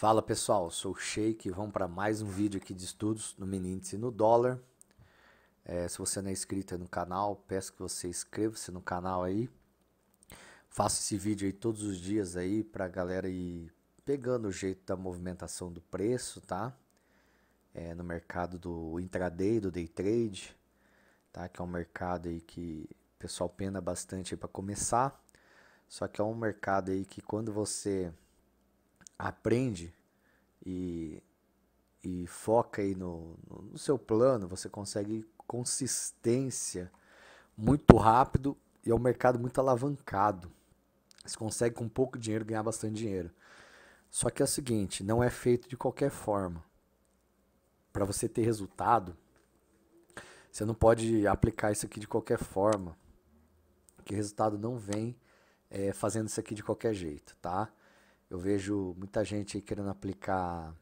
Fala pessoal, sou o Sheik e vamos para mais um vídeo aqui de estudos no Miníndice e no dólar. É, se você não é inscrito no canal, peço que você inscreva-se no canal aí. Faço esse vídeo aí todos os dias aí para a galera ir pegando o jeito da movimentação do preço, tá? É, no mercado do intraday, do day trade, tá? Que é um mercado aí que o pessoal pena bastante para começar. Só que é um mercado aí que quando você aprende e, e foca aí no, no seu plano, você consegue consistência muito rápido e é um mercado muito alavancado. Você consegue com pouco dinheiro ganhar bastante dinheiro. Só que é o seguinte, não é feito de qualquer forma. Para você ter resultado, você não pode aplicar isso aqui de qualquer forma. Que resultado não vem é, fazendo isso aqui de qualquer jeito, tá? Eu vejo muita gente querendo aplicar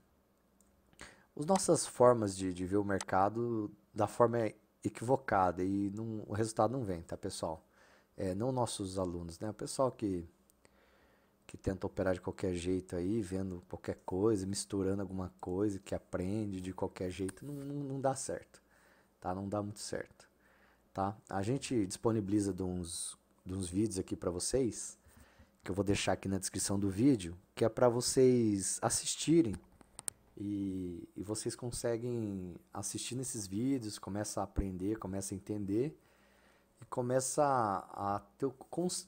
as nossas formas de, de ver o mercado da forma equivocada e não, o resultado não vem, tá, pessoal? É, não nossos alunos, né? O pessoal que, que tenta operar de qualquer jeito aí, vendo qualquer coisa, misturando alguma coisa, que aprende de qualquer jeito, não, não, não dá certo, tá? Não dá muito certo, tá? A gente disponibiliza de uns, de uns vídeos aqui para vocês, que eu vou deixar aqui na descrição do vídeo, que é para vocês assistirem e, e, vocês conseguem assistir nesses vídeos, começa a aprender, começa a entender e começa a, ter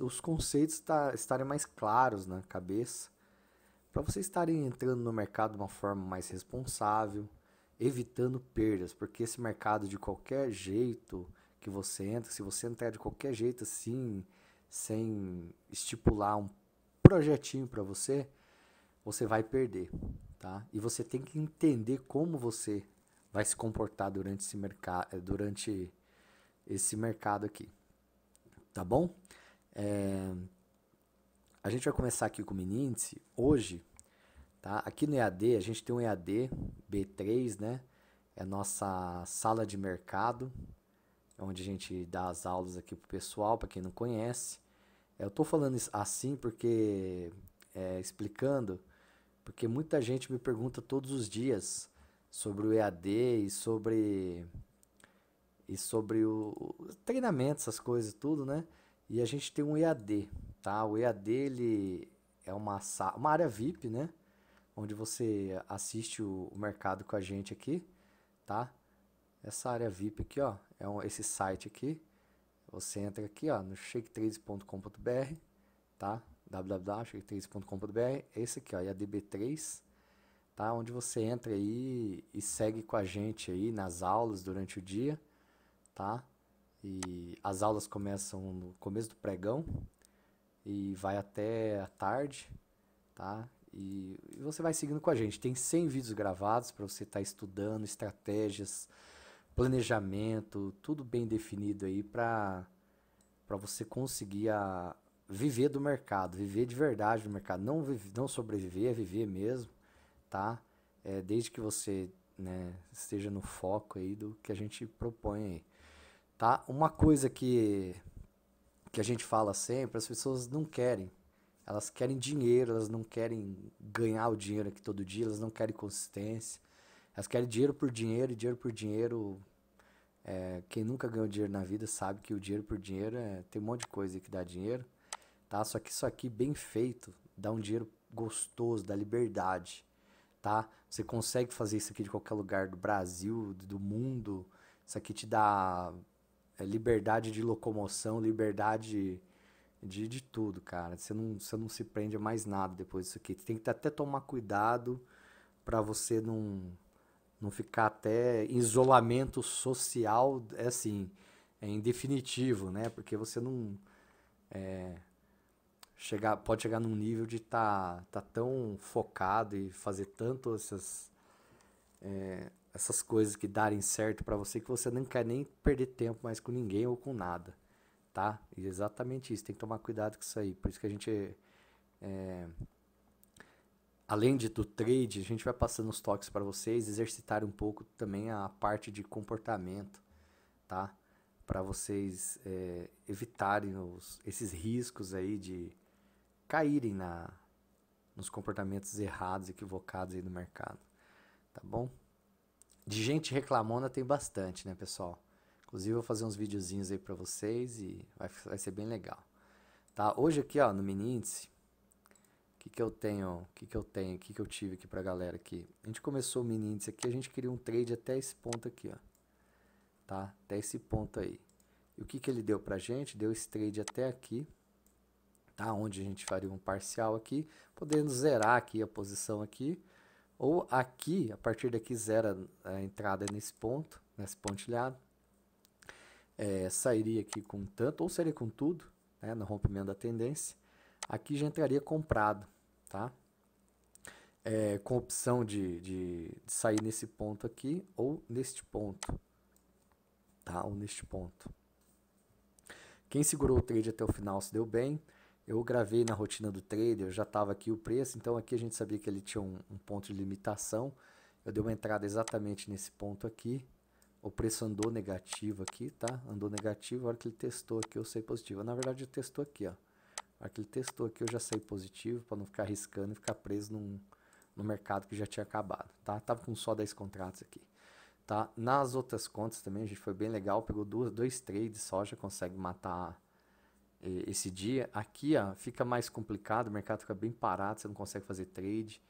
os conceitos tá, estarem mais claros na cabeça para vocês estarem entrando no mercado de uma forma mais responsável, evitando perdas, porque esse mercado de qualquer jeito que você entra, se você entrar de qualquer jeito assim, sem estipular um projetinho para você, você vai perder, tá? E você tem que entender como você vai se comportar durante esse mercado, eh, durante esse mercado aqui, tá bom? É... A gente vai começar aqui com o mini hoje, tá? Aqui no EAD a gente tem um EAD B3, né? É a nossa sala de mercado, é onde a gente dá as aulas aqui pro pessoal, para quem não conhece. É, eu estou falando assim porque é, explicando, porque muita gente me pergunta todos os dias sobre o EAD e sobre e sobre o, o treinamento, essas coisas tudo, né? E a gente tem um EAD, tá? O EAD ele é uma uma área VIP, né? Onde você assiste o, o mercado com a gente aqui, tá? Essa área VIP aqui, ó, é um, esse site aqui. Você entra aqui, ó, no shake3.com.br, tá? www.shake3.com.br, é esse aqui, ó, é a DB3, tá? Onde você entra aí e segue com a gente aí nas aulas durante o dia, tá? E as aulas começam no começo do pregão e vai até a tarde, tá? E, e você vai seguindo com a gente. Tem 100 vídeos gravados para você estar tá estudando estratégias, planejamento, tudo bem definido aí para para você conseguir a, viver do mercado, viver de verdade do mercado, não vive, não sobreviver, é viver mesmo, tá? É, desde que você né, esteja no foco aí do que a gente propõe aí, tá? Uma coisa que que a gente fala sempre, as pessoas não querem, elas querem dinheiro, elas não querem ganhar o dinheiro aqui todo dia, elas não querem consistência, elas querem dinheiro por dinheiro, dinheiro por dinheiro é, quem nunca ganhou dinheiro na vida sabe que o dinheiro por dinheiro é, tem um monte de coisa que dá dinheiro, tá? Só que isso aqui bem feito dá um dinheiro gostoso, dá liberdade, tá? Você consegue fazer isso aqui de qualquer lugar do Brasil, do mundo. Isso aqui te dá é, liberdade de locomoção, liberdade de, de tudo, cara. Você não, você não se prende a mais nada depois disso aqui. Tem que até tomar cuidado para você não não ficar até isolamento social, é assim, é indefinitivo, né? Porque você não é, chegar, pode chegar num nível de estar tá, tá tão focado e fazer tanto essas é, essas coisas que darem certo para você que você não quer nem perder tempo mais com ninguém ou com nada, tá? E exatamente isso, tem que tomar cuidado com isso aí. Por isso que a gente é, além de do trade, a gente vai passando os toques para vocês, exercitar um pouco também a parte de comportamento, tá? Para vocês é, evitarem os, esses riscos aí de caírem na, nos comportamentos errados, equivocados aí do mercado, tá bom? De gente reclamona tem bastante, né, pessoal? Inclusive, eu vou fazer uns videozinhos aí para vocês e vai, vai ser bem legal. Tá? Hoje aqui, ó, no mini índice, que, que eu tenho, que, que eu tenho, que, que eu tive aqui pra galera aqui. A gente começou o mini índice aqui, a gente queria um trade até esse ponto aqui, ó. Tá? Até esse ponto aí. E o que, que ele deu pra gente? Deu esse trade até aqui, tá? Onde a gente faria um parcial aqui, podendo zerar aqui a posição aqui. Ou aqui, a partir daqui zera é, a entrada nesse ponto, nesse pontilhado. É, sairia aqui com tanto, ou seria com tudo, né? No rompimento da tendência aqui já entraria comprado, tá? É, com opção de, de, de, sair nesse ponto aqui ou neste ponto, tá? Ou neste ponto. Quem segurou o trade até o final se deu bem. Eu gravei na rotina do trader, já estava aqui o preço, então aqui a gente sabia que ele tinha um, um ponto de limitação. Eu dei uma entrada exatamente nesse ponto aqui, o preço andou negativo aqui, tá? Andou negativo, a hora que ele testou aqui, eu sei positivo. Na verdade, ele testou aqui, ó aquele testou aqui, eu já saí positivo para não ficar arriscando e ficar preso num, no mercado que já tinha acabado, tá? Tava com só 10 contratos aqui, tá? Nas outras contas também a gente foi bem legal, pegou duas, dois trades só, já consegue matar eh, esse dia. Aqui, ó, fica mais complicado, o mercado fica bem parado, você não consegue fazer trade.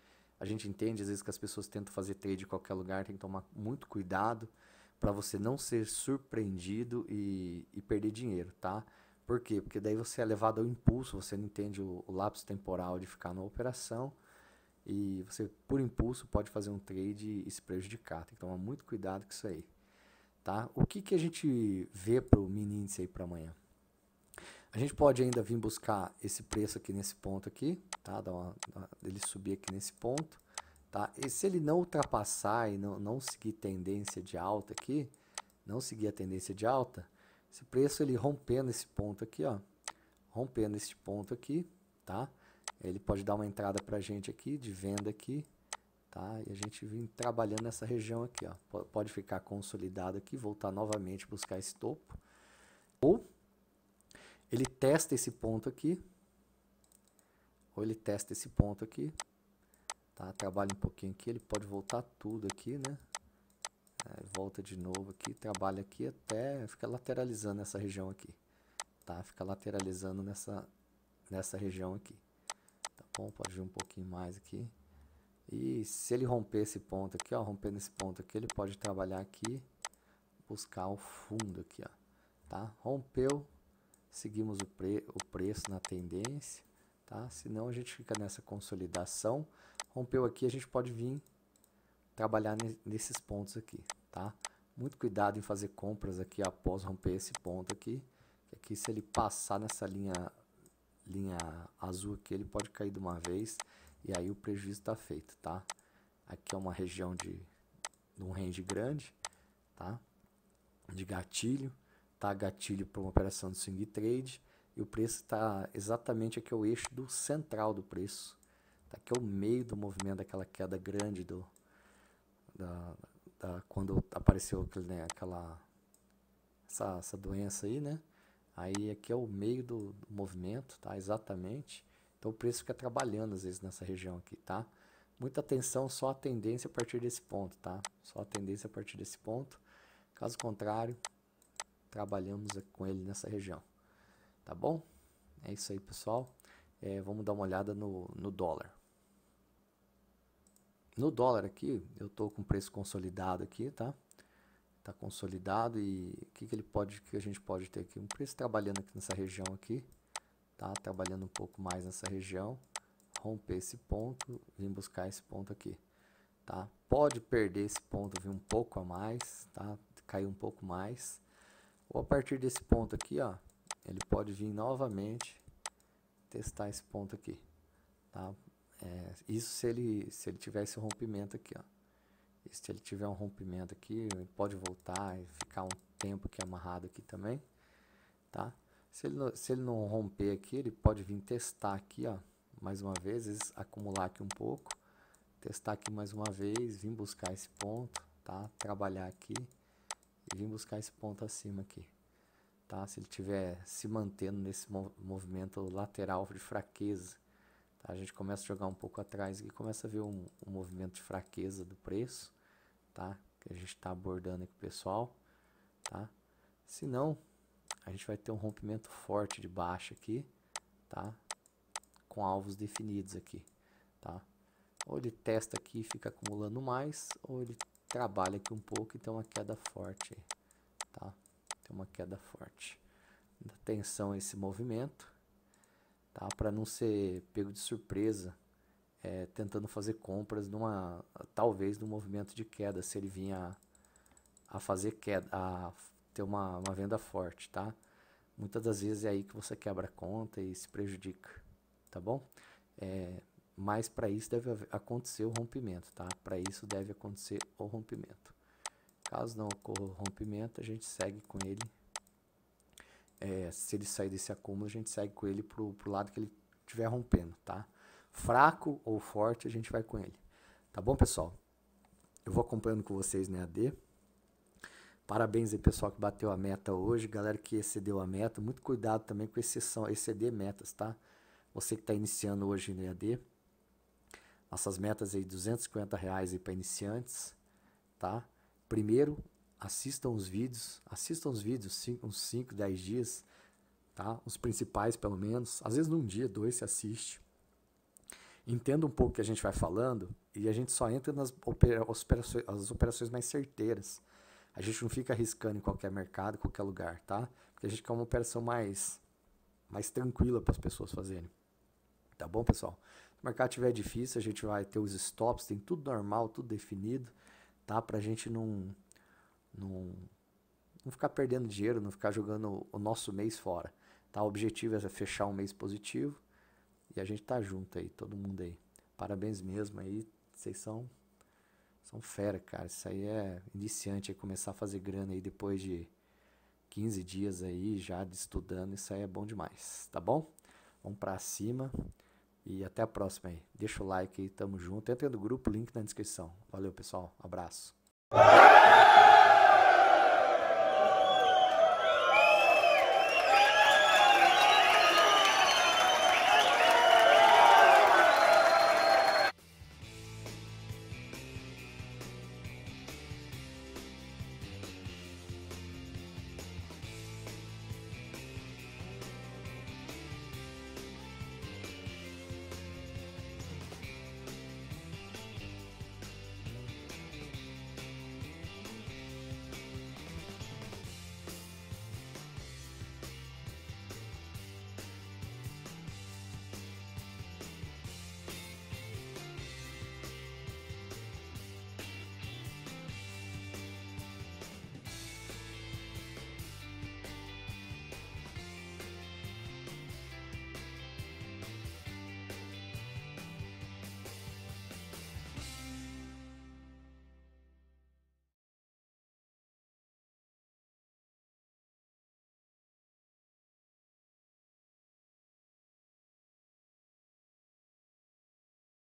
A gente entende às vezes que as pessoas tentam fazer trade em qualquer lugar, tem que tomar muito cuidado para você não ser surpreendido e, e perder dinheiro, tá? Por quê? Porque daí você é levado ao impulso, você não entende o, o lapso temporal de ficar na operação e você, por impulso, pode fazer um trade e se prejudicar. Tem que tomar muito cuidado com isso aí. Tá? O que, que a gente vê para o mini índice aí para amanhã? A gente pode ainda vir buscar esse preço aqui nesse ponto aqui, tá? Dá uma, ele subir aqui nesse ponto, tá? E se ele não ultrapassar e não, não seguir tendência de alta aqui, não seguir a tendência de alta, esse preço ele rompendo esse ponto aqui, ó, rompendo esse ponto aqui, tá? Ele pode dar uma entrada para a gente aqui de venda aqui, tá? E a gente vem trabalhando nessa região aqui, ó. Pode ficar consolidado aqui, voltar novamente buscar esse topo. Ou ele testa esse ponto aqui, ou ele testa esse ponto aqui, tá? Trabalha um pouquinho aqui, ele pode voltar tudo aqui, né? É, volta de novo aqui, trabalha aqui até fica lateralizando essa região aqui, tá? Fica lateralizando nessa, nessa região aqui, tá bom? Pode vir um pouquinho mais aqui. E se ele romper esse ponto aqui, ó, romper nesse ponto aqui, ele pode trabalhar aqui, buscar o fundo aqui, ó, tá? Rompeu, seguimos o, pre o preço na tendência, tá? Senão a gente fica nessa consolidação. Rompeu aqui, a gente pode vir trabalhar nesses pontos aqui, tá? Muito cuidado em fazer compras aqui após romper esse ponto aqui. Aqui se ele passar nessa linha, linha azul aqui, ele pode cair de uma vez e aí o prejuízo está feito, tá? Aqui é uma região de, de um range grande, tá? De gatilho, tá? Gatilho para uma operação de swing trade e o preço está exatamente aqui é o eixo do central do preço, tá? Aqui é o meio do movimento daquela queda grande do, da, da quando apareceu aquele, né, aquela essa, essa doença aí, né? Aí aqui é o meio do, do, movimento, tá? Exatamente. Então o preço fica trabalhando às vezes nessa região aqui, tá? Muita atenção só a tendência a partir desse ponto, tá? Só a tendência a partir desse ponto. Caso contrário, trabalhamos com ele nessa região. Tá bom? É isso aí, pessoal. É, vamos dar uma olhada no, no dólar. No dólar aqui, eu estou com preço consolidado aqui, tá? Está consolidado e o que, que ele pode, que a gente pode ter aqui? Um preço trabalhando aqui nessa região aqui, tá? Trabalhando um pouco mais nessa região, romper esse ponto, vim buscar esse ponto aqui, tá? Pode perder esse ponto, vir um pouco a mais, tá? Cair um pouco mais, ou a partir desse ponto aqui, ó, ele pode vir novamente testar esse ponto aqui, tá? É, isso se ele, se ele tiver esse rompimento aqui, ó. E se ele tiver um rompimento aqui, ele pode voltar e ficar um tempo aqui amarrado aqui também, tá? Se ele, não, se ele não romper aqui, ele pode vir testar aqui, ó, mais uma vez, acumular aqui um pouco, testar aqui mais uma vez, vir buscar esse ponto, tá? Trabalhar aqui e vir buscar esse ponto acima aqui, tá? Se ele tiver se mantendo nesse movimento lateral de fraqueza, Tá? A gente começa a jogar um pouco atrás e começa a ver um, um movimento de fraqueza do preço, tá? Que a gente está abordando aqui o pessoal, tá? Se não, a gente vai ter um rompimento forte de baixa aqui, tá? Com alvos definidos aqui, tá? Ou ele testa aqui e fica acumulando mais, ou ele trabalha aqui um pouco e tem uma queda forte aí, tá? Tem uma queda forte. Atenção a esse movimento, tá? para não ser pego de surpresa é, tentando fazer compras numa talvez num movimento de queda se ele vinha a, fazer queda a ter uma, uma venda forte tá muitas das vezes é aí que você quebra a conta e se prejudica tá bom é, mas para isso deve acontecer o rompimento tá para isso deve acontecer o rompimento caso não ocorra o rompimento a gente segue com ele é, se ele sair desse acúmulo, a gente segue com ele pro, pro lado que ele estiver rompendo, tá? Fraco ou forte, a gente vai com ele. Tá bom, pessoal? Eu vou acompanhando com vocês na AD. Parabéns aí, pessoal, que bateu a meta hoje. Galera que excedeu a meta, muito cuidado também com exceção, exceder metas, tá? Você que está iniciando hoje no EAD. Nossas metas aí, 250 reais aí para iniciantes, tá? Primeiro, assistam os vídeos, assistam os vídeos cinco, uns 5, 10 dias, tá? Os principais, pelo menos. Às vezes num dia, dois, se assiste. Entenda um pouco o que a gente vai falando e a gente só entra nas operações, as operações mais certeiras. A gente não fica arriscando em qualquer mercado, qualquer lugar, tá? Porque a gente quer uma operação mais, mais tranquila para as pessoas fazerem. Tá bom, pessoal? Se o mercado estiver difícil, a gente vai ter os stops, tem tudo normal, tudo definido, tá? Para a gente não não, não ficar perdendo dinheiro, não ficar jogando o nosso mês fora. Tá? O objetivo é fechar um mês positivo e a gente tá junto aí, todo mundo aí. Parabéns mesmo aí, vocês são são fera, cara. Isso aí é iniciante, é começar a fazer grana aí depois de 15 dias aí já estudando, isso aí é bom demais, tá bom? Vamos para cima e até a próxima aí. Deixa o like aí, tamo junto. Entra no grupo, link na descrição. Valeu, pessoal. Abraço.